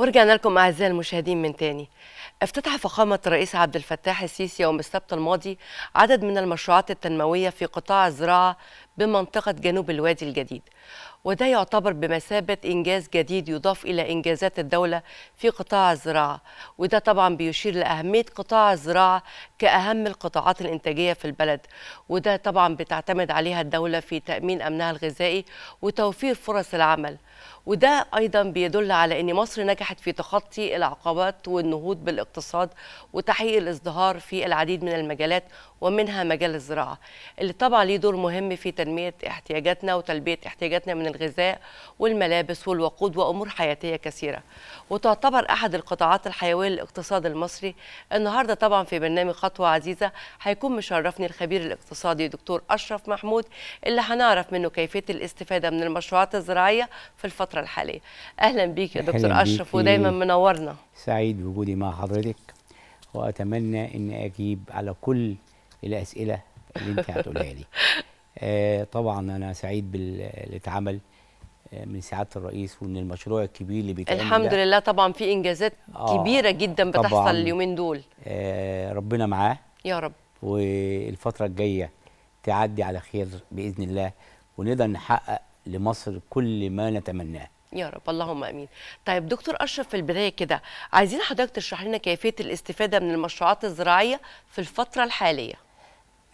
ورجعنا لكم اعزائي المشاهدين من تاني افتتح فخامة الرئيس عبد الفتاح السيسي يوم السبت الماضي عدد من المشروعات التنموية في قطاع الزراعة بمنطقة جنوب الوادي الجديد وده يعتبر بمثابة إنجاز جديد يضاف إلى إنجازات الدولة في قطاع الزراعة وده طبعا بيشير لأهمية قطاع الزراعة كأهم القطاعات الإنتاجية في البلد وده طبعا بتعتمد عليها الدولة في تأمين أمنها الغذائي وتوفير فرص العمل وده أيضا بيدل على أن مصر نجحت في تخطي العقبات والنهوض بالاقتصاد وتحقيق الازدهار في العديد من المجالات ومنها مجال الزراعة اللي طبعا ليه دور مهم في تنمية احتياجاتنا وتلبية احتياجاتنا من الغذاء والملابس والوقود وأمور حياتية كثيرة وتعتبر أحد القطاعات الحيوية للاقتصاد المصري النهاردة طبعا في برنامج خطوة عزيزة هيكون مشرفني الخبير الاقتصادي دكتور أشرف محمود اللي هنعرف منه كيفية الاستفادة من المشروعات الزراعية في الفترة الفتره الحاليه اهلا بيك يا دكتور اشرف ودايما منورنا سعيد بوجودي مع حضرتك واتمنى ان اجيب على كل الاسئله اللي انت هتقولها لي آه طبعا انا سعيد باللي اتعمل آه، من سعاده الرئيس وان المشروع الكبير اللي بيتعمل الحمد لله طبعا في انجازات آه كبيره جدا بتحصل اليومين دول آه ربنا معاه يا رب والفتره الجايه تعدي على خير باذن الله ونقدر نحقق لمصر كل ما نتمناه يا رب اللهم امين طيب دكتور اشرف في البدايه كده عايزين حضرتك تشرح لنا كيفيه الاستفاده من المشروعات الزراعيه في الفتره الحاليه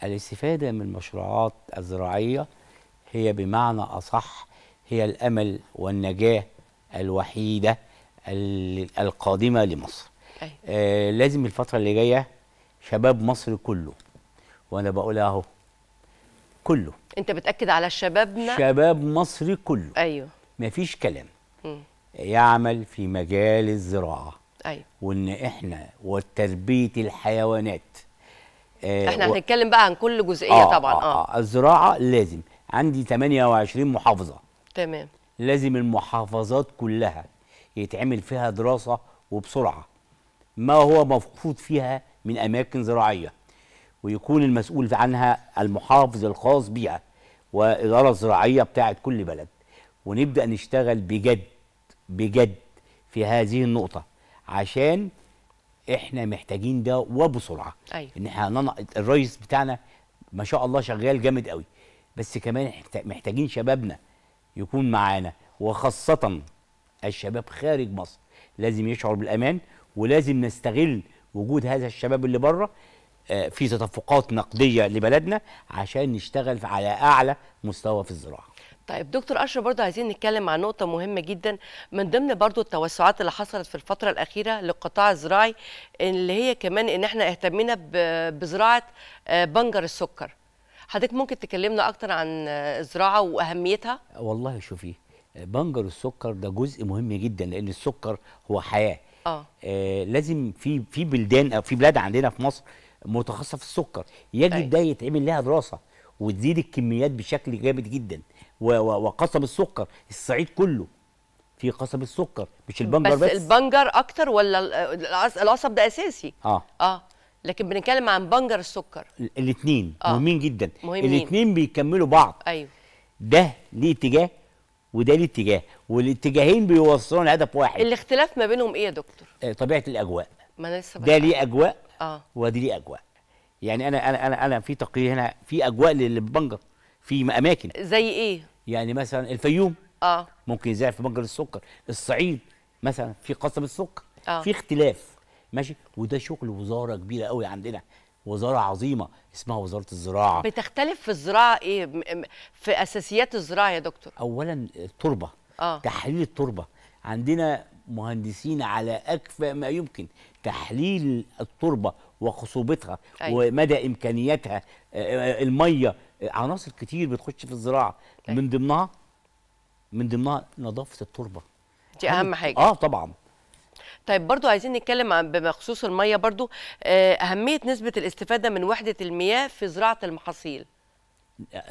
الاستفاده من المشروعات الزراعيه هي بمعنى اصح هي الامل والنجاه الوحيده القادمه لمصر أيه. آه لازم الفتره اللي جايه شباب مصر كله وانا بقول اهو كله انت بتاكد على شبابنا شباب مصري كله ايوه مفيش كلام م. يعمل في مجال الزراعه ايوه وان احنا وتربيه الحيوانات آه، احنا احنا هنتكلم بقى عن كل جزئيه آه طبعا آه, آه. آه الزراعه لازم عندي 28 محافظه تمام لازم المحافظات كلها يتعمل فيها دراسه وبسرعه ما هو مفقود فيها من اماكن زراعيه ويكون المسؤول عنها المحافظ الخاص بيها وإدارة زراعية بتاعة كل بلد ونبدأ نشتغل بجد بجد في هذه النقطة عشان احنا محتاجين ده وبسرعة أيوة. ان احنا الريس الرئيس بتاعنا ما شاء الله شغال جامد قوي بس كمان محتاجين شبابنا يكون معانا وخاصة الشباب خارج مصر لازم يشعر بالأمان ولازم نستغل وجود هذا الشباب اللي بره آه، في تدفقات نقديه لبلدنا عشان نشتغل على اعلى مستوى في الزراعه طيب دكتور اشرف برضه عايزين نتكلم عن نقطه مهمه جدا من ضمن برضه التوسعات اللي حصلت في الفتره الاخيره للقطاع الزراعي اللي هي كمان ان احنا اهتمينا بزراعه آه، بنجر السكر حضرتك ممكن تكلمنا اكتر عن آه، الزراعه واهميتها والله شوفي بنجر السكر ده جزء مهم جدا لان السكر هو حياه آه. آه لازم في في بلدان او في بلاد عندنا في مصر متخصصه في السكر يجب ده أيوة. يتعمل لها دراسه وتزيد الكميات بشكل جامد جدا وقصب السكر الصعيد كله في قصب السكر مش البنجر بس, بس البنجر اكتر ولا القصب ده اساسي اه اه لكن بنتكلم عن بنجر السكر الاثنين آه. مهمين جدا الاثنين بيكملوا بعض ايوه ده ليه اتجاه وده ليه اتجاه والاتجاهين بيوصلون لهدف واحد الاختلاف ما بينهم ايه يا دكتور آه، طبيعه الاجواء ما انا لسه ده ليه اجواء اه ودي ليه اجواء يعني انا انا انا انا في تقرير هنا في اجواء للبنجر في اماكن زي ايه يعني مثلا الفيوم اه ممكن يزرع في بنجر السكر الصعيد مثلا في قصب السكر آه. في اختلاف ماشي وده شغل وزاره كبيره قوي عندنا وزاره عظيمه اسمها وزاره الزراعه بتختلف في الزراعه ايه في اساسيات الزراعه يا دكتور اولا التربه آه. تحليل التربه عندنا مهندسين على اكفأ ما يمكن تحليل التربه وخصوبتها أيوة. ومدى امكانياتها آه، آه، الميه آه، عناصر كتير بتخش في الزراعه أيوة. من ضمنها من ضمنها نظافه التربه دي اهم حاجه اه طبعا طيب برضو عايزين نتكلم بخصوص الميه برضو اهميه نسبه الاستفاده من وحده المياه في زراعه المحاصيل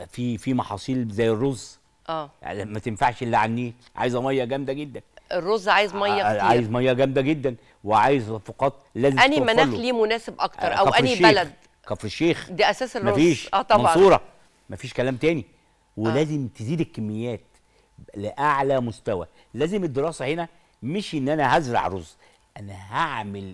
في في محاصيل زي الرز اه يعني ما تنفعش الا على النيل عايزه ميه جامده جدا الرز عايز ميه آه، آه، كتير عايز ميه جامده جدا وعايز فقط لازم اني مناخ ليه مناسب اكتر آه، او اني بلد كفر الشيخ دي اساس الرز مفيش اه طبعا منصوره مفيش كلام تاني ولازم آه. تزيد الكميات لاعلى مستوى لازم الدراسه هنا مش ان انا هزرع رز انا هعمل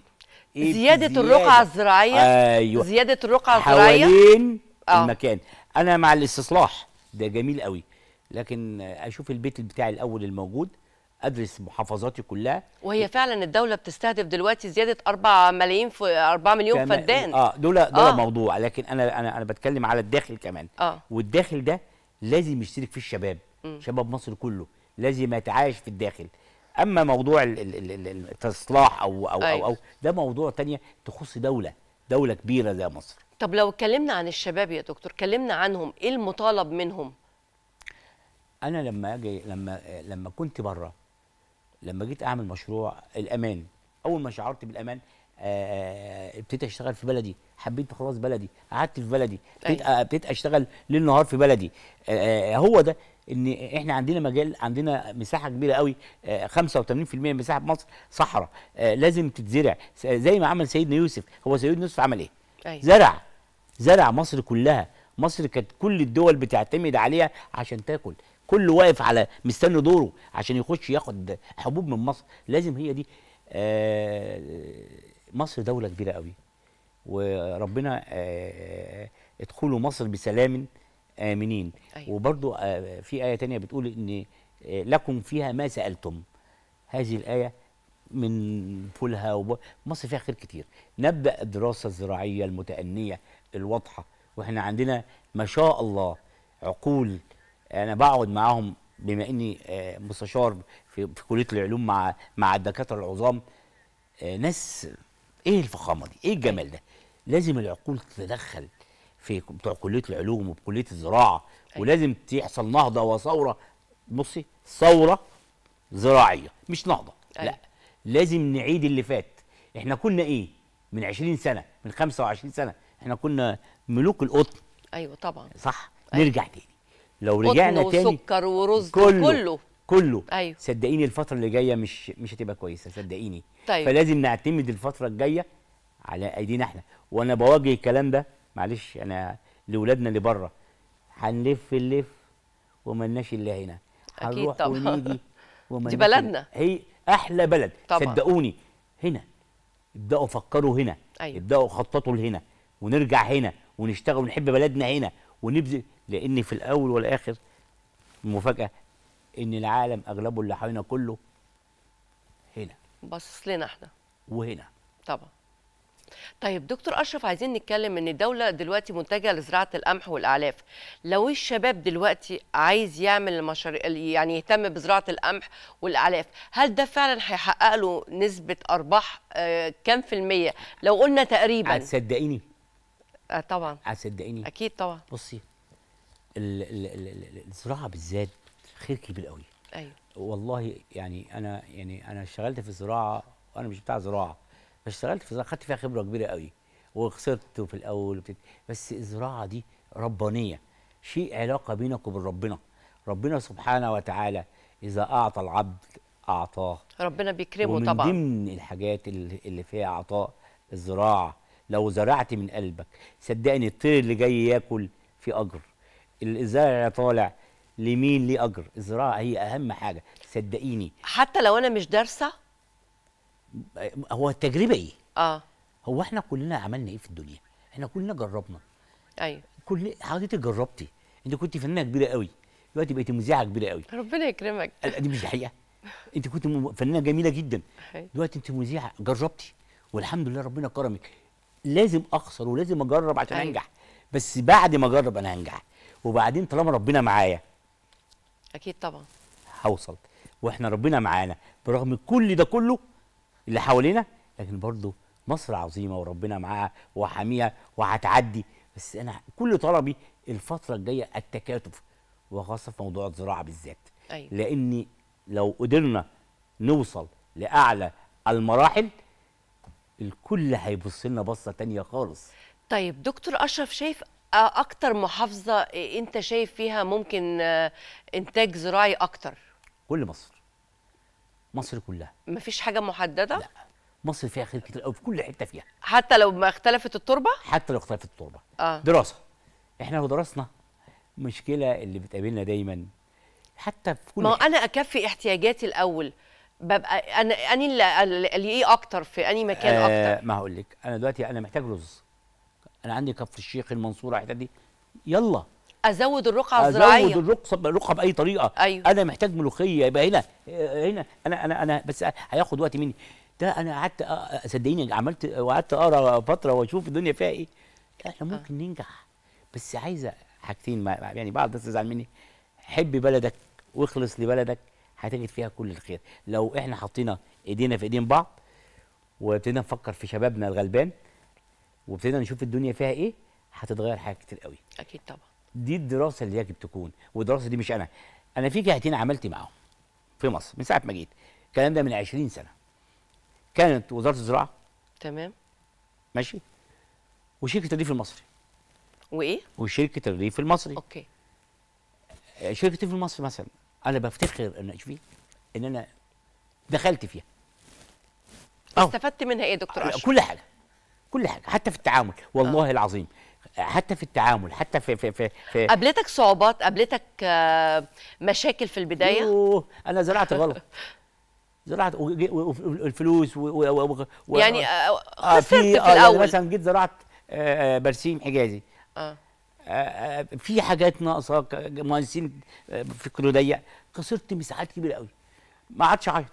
إيه زياده, زيادة الرقعه الزراعيه ايوه زياده الرقعه الزراعيه حوالين آه. المكان انا مع الاستصلاح ده جميل قوي لكن اشوف البيت بتاعي الاول الموجود ادرس محافظاتي كلها وهي فعلا الدوله بتستهدف دلوقتي زياده 4 ملايين في 4 مليون فدان اه دول دول آه. موضوع لكن انا انا انا بتكلم على الداخل كمان آه. والداخل ده لازم يشترك فيه الشباب م. شباب مصر كله لازم يتعايش في الداخل اما موضوع التصلاح او او أيوه. او, أو أيوة. ده موضوع تانية تخص دوله دوله كبيره زي مصر طب لو اتكلمنا عن الشباب يا دكتور كلمنا عنهم ايه المطالب منهم انا لما اجي لما لما كنت بره لما جيت اعمل مشروع الامان اول ما شعرت بالامان آه، آه، ابتديت اشتغل في بلدي حبيت خلاص بلدي قعدت في بلدي ابتديت أيوة. اشتغل ليل نهار في بلدي آه، هو ده ان احنا عندنا مجال عندنا مساحه كبيره قوي 85% من مساحه مصر صحراء لازم تتزرع زي ما عمل سيدنا يوسف هو سيدنا يوسف عمل ايه أيوة. زرع زرع مصر كلها مصر كانت كل الدول بتعتمد عليها عشان تاكل كله واقف على مستني دوره عشان يخش ياخد حبوب من مصر لازم هي دي آه، مصر دوله كبيره قوي وربنا آه، آه، ادخلوا مصر بسلام امنين أيوة. في ايه تانية بتقول ان لكم فيها ما سالتم هذه الايه من فولها وب... مصر فيها خير كتير نبدا الدراسه الزراعيه المتانيه الواضحه واحنا عندنا ما شاء الله عقول انا بقعد معاهم بما اني آه، مستشار في كليه العلوم مع مع الدكاتره العظام آه، ناس ايه الفخامه دي؟ ايه الجمال ده؟ لازم العقول تتدخل في بتوع كليه العلوم وكليه الزراعه أيوة. ولازم تحصل نهضه وثوره بصي ثوره زراعيه مش نهضه أيوة. لا لازم نعيد اللي فات احنا كنا ايه من 20 سنه من 25 سنه احنا كنا ملوك القطن ايوه طبعا صح أيوة. نرجع تاني لو رجعنا تاني وسكر ورز كله كله, كله. أيوه. صدقيني الفتره اللي جايه مش مش هتبقى كويسه صدقيني طيب. فلازم نعتمد الفتره الجايه على ايدينا احنا وانا بواجه الكلام ده معلش انا لاولادنا اللي بره هنلف نلف ومالناش الا هنا هنروح طبعا. ونيجي دي بلدنا هي احلى بلد طبعا. صدقوني هنا ابداوا فكروا هنا أيوه. ابداوا خططوا لهنا ونرجع هنا ونشتغل ونحب بلدنا هنا ونبذل لان في الاول والاخر المفاجاه ان العالم اغلبه اللي حوالينا كله هنا باصص لنا احنا وهنا طبعا طيب دكتور اشرف عايزين نتكلم ان الدوله دلوقتي متجهه لزراعه القمح والاعلاف لو الشباب دلوقتي عايز يعمل المشاريع يعني يهتم بزراعه القمح والاعلاف هل ده فعلا هيحقق له نسبه ارباح آه كام في الميه لو قلنا تقريبا هتصدقيني آه طبعا هتصدقيني اكيد طبعا بصي الزراعه بالذات خير كبير قوي ايوه والله يعني انا يعني انا اشتغلت في الزراعه وانا مش بتاع زراعه فاشتغلت في الزراعه خدت فيها خبره كبيره قوي وخسرت في الاول وبتت... بس الزراعه دي ربانيه شيء علاقه بينك وبين ربنا ربنا سبحانه وتعالى اذا اعطى العبد اعطاه ربنا بيكرمه ومن طبعا من ضمن الحاجات اللي فيها عطاء الزراعه لو زرعت من قلبك صدقني الطير اللي جاي ياكل في اجر الزرع طالع لمين ليه اجر الزراعه هي اهم حاجه صدقيني حتى لو انا مش دارسه هو التجربه ايه اه هو احنا كلنا عملنا ايه في الدنيا احنا كلنا جربنا ايوه كل حضرتك جربتي انت كنت فنانه كبيره قوي دلوقتي بقيتي مذيعه كبيره قوي ربنا يكرمك دي مش الحقيقه انت كنت فنانه جميله جدا أيوة. دلوقتي انت مذيعه جربتي والحمد لله ربنا كرمك لازم اخسر ولازم اجرب عشان أيوة. انجح بس بعد ما اجرب انا هنجح وبعدين طالما ربنا معايا اكيد طبعا هوصل واحنا ربنا معانا برغم كل ده كله اللي حوالينا لكن برضه مصر عظيمه وربنا معاها وحاميها وهتعدي بس انا كل طلبي الفتره الجايه التكاتف وخاصه في موضوع الزراعه بالذات أيوة. لان لو قدرنا نوصل لاعلى المراحل الكل هيبص لنا بصه تانية خالص طيب دكتور اشرف شايف اكتر محافظه انت شايف فيها ممكن آه، انتاج زراعي اكتر كل مصر مصر كلها مفيش حاجه محدده لا مصر فيها خير كتير قوي في كل حته فيها حتى لو ما اختلفت التربه حتى لو اختلفت التربه آه. دراسه احنا لو درسنا مشكله اللي بتقابلنا دايما حتى في كل ما حتة. انا اكفي احتياجاتي الاول ببقى انا اني اللي ايه اكتر في اني مكان آه اكتر ما هقول لك انا دلوقتي انا محتاج رز انا عندي كف الشيخ المنصوره الحته دي يلا ازود الرقعه الزراعيه ازود الرقعه الرقعه باي طريقه أيوه. انا محتاج ملوخيه يبقى هنا هنا انا انا انا بس هياخد وقت مني ده انا قعدت صدقيني عملت وقعدت اقرا فتره واشوف الدنيا فيها ايه احنا آه. ممكن أه. ننجح بس عايزه حاجتين يعني بعض الناس تزعل مني حب بلدك واخلص لبلدك هتجد فيها كل الخير لو احنا حطينا ايدينا في ايدين بعض وابتدينا نفكر في شبابنا الغلبان وابتدينا نشوف الدنيا فيها ايه هتتغير حاجات كتير قوي اكيد طبعا دي الدراسه اللي يجب تكون والدراسه دي مش انا انا في جهتين عملت معاهم في مصر من ساعه ما جيت الكلام ده من 20 سنه كانت وزاره الزراعه تمام ماشي وشركه الريف المصري وايه وشركه الريف المصري اوكي آه، شركه الريف المصري مثلا انا بفتخر ان شوفي ان انا دخلت فيها استفدت منها ايه يا دكتور اشرف آه، كل حاجه كل حاجه حتى في التعامل والله آه. العظيم حتى في التعامل حتى في في في, في قابلتك صعوبات قابلتك آه، مشاكل في البدايه أوه. انا زرعت غلط زرعت الفلوس و و و يعني آه، آه، خسرت في, في يعني الاول مثلا جيت زرعت برسيم حجازي آه. في حاجات ناقصه مهندسين فكره ضيق خسرت مساحات كبيره قوي ما عادش اعيط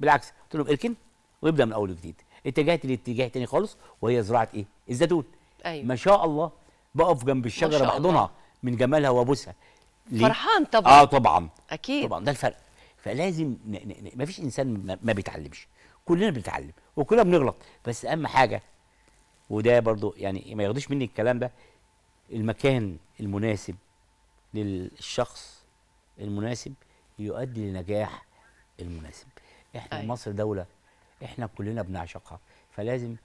بالعكس قلت لهم اركن وابدا من اول وجديد اتجهت لاتجاه تاني خالص وهي زراعه ايه الزيتون أيوة. ما شاء الله بقف جنب الشجره بحضنها من جمالها وابوسها فرحان طبعا اه طبعا اكيد طبعا ده الفرق فلازم ما فيش انسان ما بيتعلمش كلنا بنتعلم وكلنا بنغلط بس اهم حاجه وده برضو يعني ما ياخدوش مني الكلام ده المكان المناسب للشخص المناسب يؤدي لنجاح المناسب احنا أيوة. مصر دوله احنا كلنا بنعشقها فلازم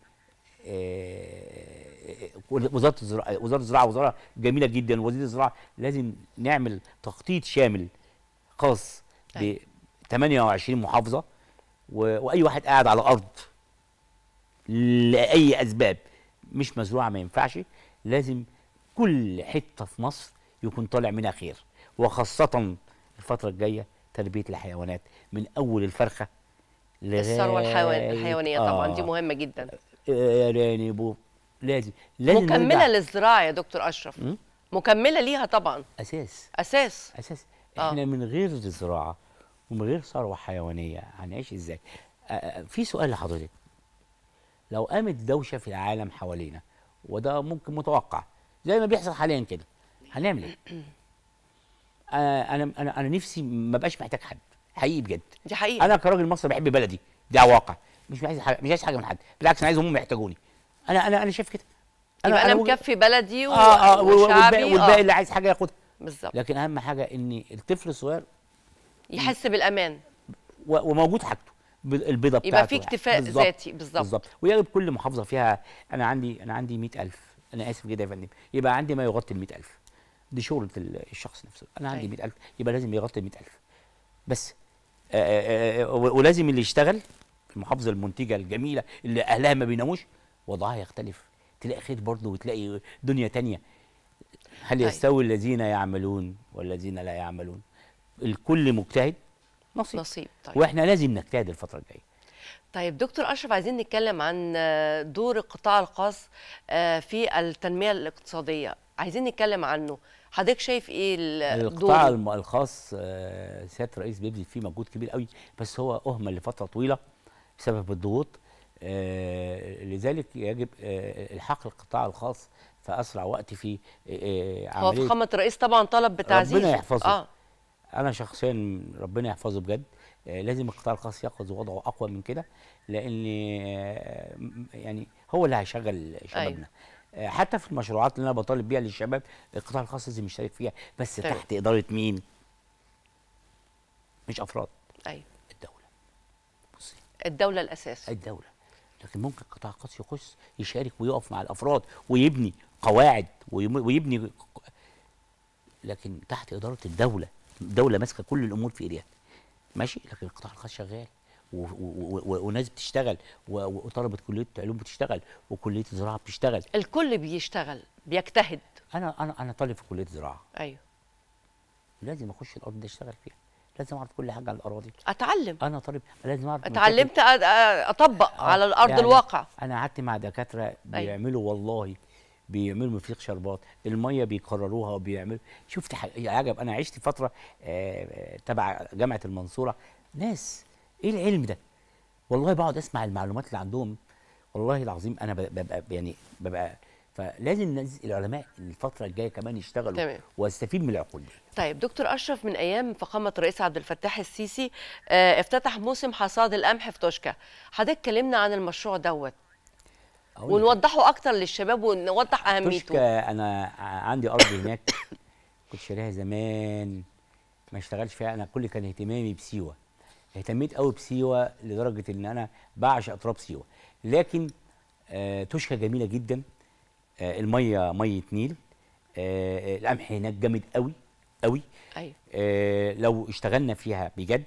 آه، آه، آه، وزاره الزراعه وزاره الزراعه وزاره جميله جدا وزير الزراعه لازم نعمل تخطيط شامل خاص ب 28 طيب. محافظه واي واحد قاعد على ارض لاي اسباب مش مزروعه ما ينفعش لازم كل حته في مصر يكون طالع منها خير وخاصه الفتره الجايه تربيه الحيوانات من اول الفرخه الثروه الحيوانيه آه طبعا دي مهمه جدا ارانب آه، لازم لازم مكمله للزراعه يا دكتور اشرف مكمله ليها طبعا اساس اساس اساس آه. احنا آه. من غير زراعه ومن غير ثروه حيوانيه هنعيش ازاي؟ آه، في سؤال لحضرتك لو قامت دوشه في العالم حوالينا وده ممكن متوقع زي ما بيحصل حاليا كده هنعمل ايه؟ انا انا انا نفسي ما بقاش محتاج حد حقيقي بجد دي حقيقه انا كراجل مصري بحب بلدي ده واقع مش عايز حاجه مش عايز حاجه من حد بالعكس انا عايز هم يحتاجوني انا انا انا شايف كده انا يبقى انا, مكفي بلدي و... آه آه وشعبي آه. والباقي آه. اللي عايز حاجه ياخدها بالظبط لكن اهم حاجه ان الطفل الصغير يحس بالامان وموجود حاجته البيضه بتاعته يبقى في اكتفاء ذاتي بالظبط بالظبط ويجب كل محافظه فيها انا عندي انا عندي 100000 انا اسف جدا يا فندم يبقى عندي ما يغطي ال 100000 دي شغله الشخص نفسه انا عندي 100000 طيب. يبقى لازم يغطي ال 100000 بس آه، آه، آه، ولازم اللي يشتغل في المحافظه المنتجه الجميله اللي اهلها ما بيناموش وضعها يختلف تلاقي خير برضه وتلاقي دنيا تانية هل طيب. يستوي الذين يعملون والذين لا يعملون الكل مجتهد نصيب نصيب طيب. واحنا لازم نجتهد الفتره الجايه طيب دكتور اشرف عايزين نتكلم عن دور القطاع الخاص في التنميه الاقتصاديه عايزين نتكلم عنه حضرتك شايف ايه القطاع الخاص آه، سياده الرئيس بيبذل فيه مجهود كبير قوي بس هو اهمل لفتره طويله بسبب الضغوط آه، لذلك يجب آه، الحق القطاع الخاص في اسرع وقت في عمليه هو فخامه الرئيس طبعا طلب بتعزيز ربنا يحفظه آه. انا شخصيا ربنا يحفظه بجد لازم القطاع الخاص ياخذ وضعه اقوى من كده لان يعني هو اللي هيشغل شبابنا أيوه. آه، حتى في المشروعات اللي انا بطالب بيها للشباب القطاع الخاص لازم يشترك فيها بس طيب. تحت اداره مين؟ مش افراد ايوه الدوله بصي الدوله الاساس الدوله لكن ممكن القطاع الخاص يخش يشارك ويقف مع الافراد ويبني قواعد ويبني لكن تحت اداره الدوله الدوله ماسكه كل الامور في ايديها ماشي لكن القطاع الخاص شغال وناس بتشتغل وطلبه كليه علوم بتشتغل وكليه زراعه بتشتغل الكل بيشتغل بيجتهد انا انا انا طالب في كليه زراعه ايوه لازم اخش الارض دي اشتغل فيها لازم اعرف كل حاجه عن الاراضي اتعلم انا طالب لازم اعرف اتعلمت اطبق أه على الارض يعني الواقع انا قعدت مع دكاتره أيوه. بيعملوا والله بيعملوا مفيخ شربات الميه بيكرروها وبيعملوا شفت حاجه عجب انا عشت فتره آه، تبع جامعه المنصوره ناس ايه العلم ده والله بقعد اسمع المعلومات اللي عندهم والله العظيم انا ببقى يعني ببقى فلازم العلماء الفتره الجايه كمان يشتغلوا تمام. واستفيد من العقول دي طيب دكتور اشرف من ايام فخامه الرئيس عبد الفتاح السيسي آه افتتح موسم حصاد القمح في توشكا حضرتك كلمنا عن المشروع دوت ونوضحه اكتر للشباب ونوضح اهميته توشكا انا عندي ارض هناك كنت شاريها زمان ما اشتغلش فيها انا كل كان اهتمامي بسيوه اهتميت قوي بسيوه لدرجه ان انا بعشق تراب سيوه لكن آه توشكا جميله جدا آه الميه ميه نيل آه،, آه القمح هناك جامد قوي قوي أيوة. آه لو اشتغلنا فيها بجد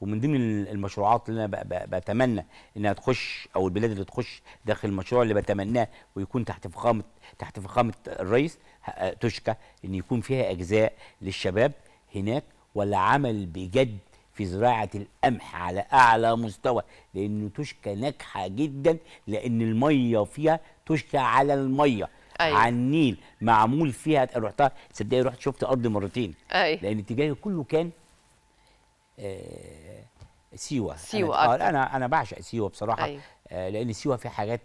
ومن ضمن المشروعات اللي انا بتمنى انها تخش او البلاد اللي تخش داخل المشروع اللي بتمناه ويكون تحت فخامه تحت فخامه الرئيس آه، تشكى ان يكون فيها اجزاء للشباب هناك ولا عمل بجد في زراعه القمح على اعلى مستوى لانه تشكى ناجحه جدا لان الميه فيها تشكى على الميه أيوة. على النيل معمول فيها رحتها تصدقني رحت شفت ارض مرتين أيوة. لان اتجاهي كله كان آه سيوه سيوه انا آه، أكتر. انا, أنا بعشق سيوه بصراحه أيوة. آه لان سيوه فيها حاجات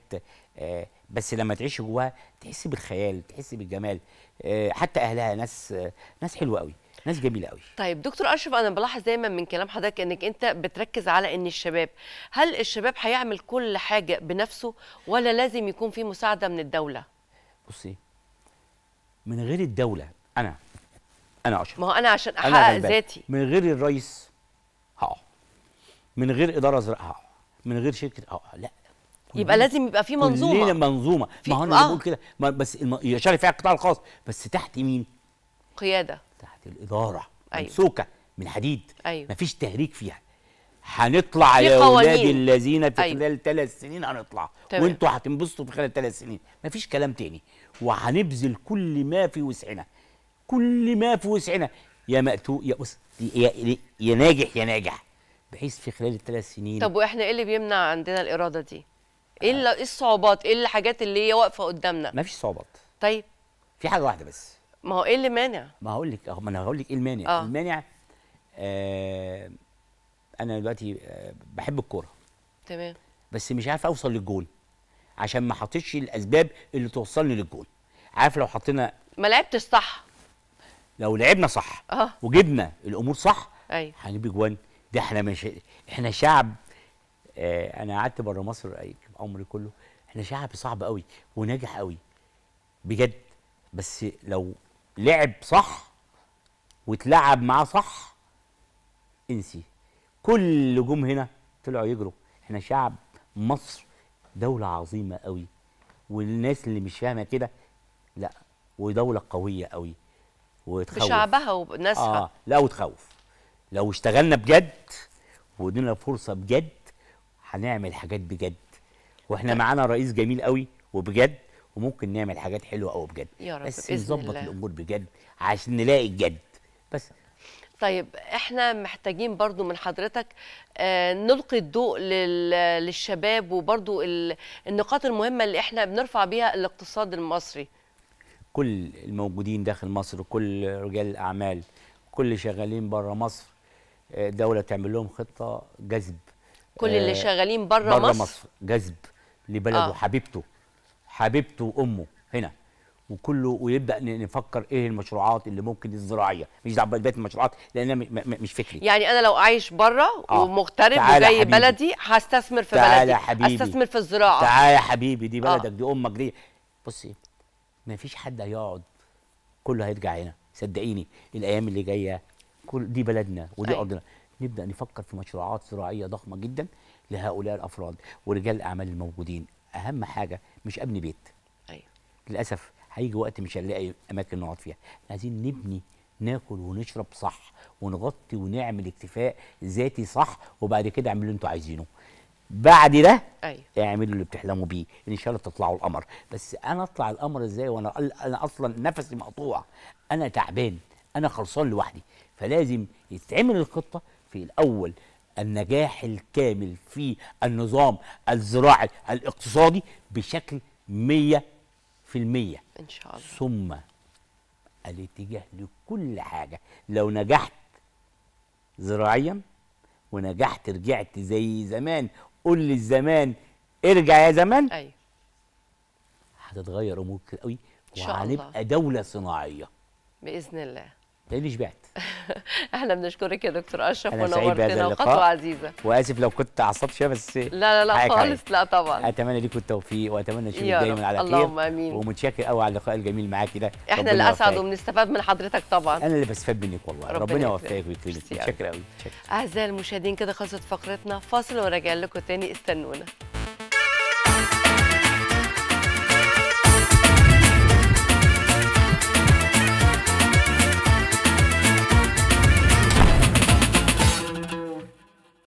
آه بس لما تعيش جواها تحس بالخيال تحس بالجمال آه حتى اهلها ناس آه ناس حلوه قوي ناس جميله قوي طيب دكتور اشرف انا بلاحظ دايما من كلام حضرتك انك انت بتركز على ان الشباب هل الشباب هيعمل كل حاجه بنفسه ولا لازم يكون في مساعده من الدوله بصي من غير الدوله انا انا اشرف ما هو انا عشان احقق ذاتي من غير الرئيس هقع من غير اداره هقع من غير شركه هقع لا يبقى لازم يبقى في منظومه كلنا منظومه ما هو انا بقول آه. كده بس الم... يا شرف القطاع الخاص بس تحت مين قياده تحت الاداره أيوة. ممسوكه من حديد أيوة. مفيش تهريج فيها هنطلع يا اولاد الذين في أيوة. خلال ثلاث سنين هنطلع وانتوا هتنبسطوا في خلال ثلاث سنين مفيش كلام تاني وهنبذل كل ما في وسعنا كل ما في وسعنا يا مقتول يا أس... يا يا ناجح يا ناجح بحيث في خلال الثلاث سنين طب واحنا ايه اللي بيمنع عندنا الاراده دي؟ ايه, آه. إيه الصعوبات؟ ايه الحاجات اللي هي واقفه قدامنا؟ مفيش صعوبات طيب في حاجه واحده بس ما هو ايه اللي مانع؟ ما هقول لك ما انا هقول لك ايه المانع؟ آه. المانع آه انا دلوقتي آه بحب الكوره تمام بس مش عارف اوصل للجول عشان ما حطيتش الاسباب اللي توصلني للجول عارف لو حطينا ما لعبتش صح لو لعبنا صح آه. وجبنا الامور صح ايوه هنجيب جوان ده احنا مش احنا شعب آه انا قعدت بره مصر عمري كله احنا شعب صعب قوي وناجح قوي بجد بس لو لعب صح واتلعب معاه صح انسي كل جم هنا طلعوا يجروا احنا شعب مصر دولة عظيمة قوي والناس اللي مش فاهمة كده لا ودولة قوية قوي وتخوف بشعبها وبناسها آه لا وتخوف لو اشتغلنا بجد وادينا فرصة بجد هنعمل حاجات بجد واحنا طيب. معانا رئيس جميل قوي وبجد وممكن نعمل حاجات حلوه قوي بجد يا رب بس نظبط الامور بجد عشان نلاقي الجد بس طيب احنا محتاجين برضو من حضرتك آه نلقي الضوء للشباب وبرضو النقاط المهمة اللي احنا بنرفع بيها الاقتصاد المصري كل الموجودين داخل مصر كل رجال الأعمال كل شغالين بره مصر آه، دولة تعمل لهم خطة جذب كل اللي آه، شغالين بره مصر, مصر جذب لبلده آه. حبيبته حبيبته وامه هنا وكله ويبدا نفكر ايه المشروعات اللي ممكن الزراعيه مش دعوه بقيه المشروعات لان مش فكري يعني انا لو عايش بره آه. ومغترب وجاي بلدي هستثمر في تعالى بلدي حبيبي. استثمر في الزراعه تعالى يا حبيبي دي آه. بلدك آه. دي امك دي بصي ما فيش حد هيقعد كله هيرجع هنا صدقيني الايام اللي جايه كل دي بلدنا ودي ارضنا نبدا نفكر في مشروعات زراعيه ضخمه جدا لهؤلاء الافراد ورجال الاعمال الموجودين اهم حاجه مش ابني بيت ايوه للاسف هيجي وقت مش هنلاقي اماكن نقعد فيها عايزين نبني ناكل ونشرب صح ونغطي ونعمل اكتفاء ذاتي صح وبعد كده اعملوا اللي انتوا عايزينه بعد ده ايوه اعملوا اللي بتحلموا بيه ان شاء الله تطلعوا القمر بس انا اطلع القمر ازاي وانا انا اصلا نفسي مقطوع انا تعبان انا خلصان لوحدي فلازم يتعمل الخطه في الاول النجاح الكامل في النظام الزراعي الاقتصادي بشكل 100% ان شاء الله ثم الاتجاه لكل حاجه لو نجحت زراعيا ونجحت رجعت زي زمان قول لي الزمان ارجع يا زمان ايوه هتتغير امور كتير قوي وهنبقى دوله صناعيه باذن الله لاني شبعت احنا بنشكرك يا دكتور اشرف ونورتنا وخطوه عزيزه واسف لو كنت عصبت شويه بس لا لا لا خالص لا طبعا اتمنى ليكم التوفيق واتمنى نشوفك دايما على خير اللهم امين ومتشكر قوي على اللقاء الجميل معاكي ده احنا اللي اسعد وبنستفاد من حضرتك طبعا انا اللي بستفاد منك والله ربنا, يوفقك ويكرمك متشكر قوي اعزائي المشاهدين كده خلصت فقرتنا فاصل وراجع لكم تاني استنونا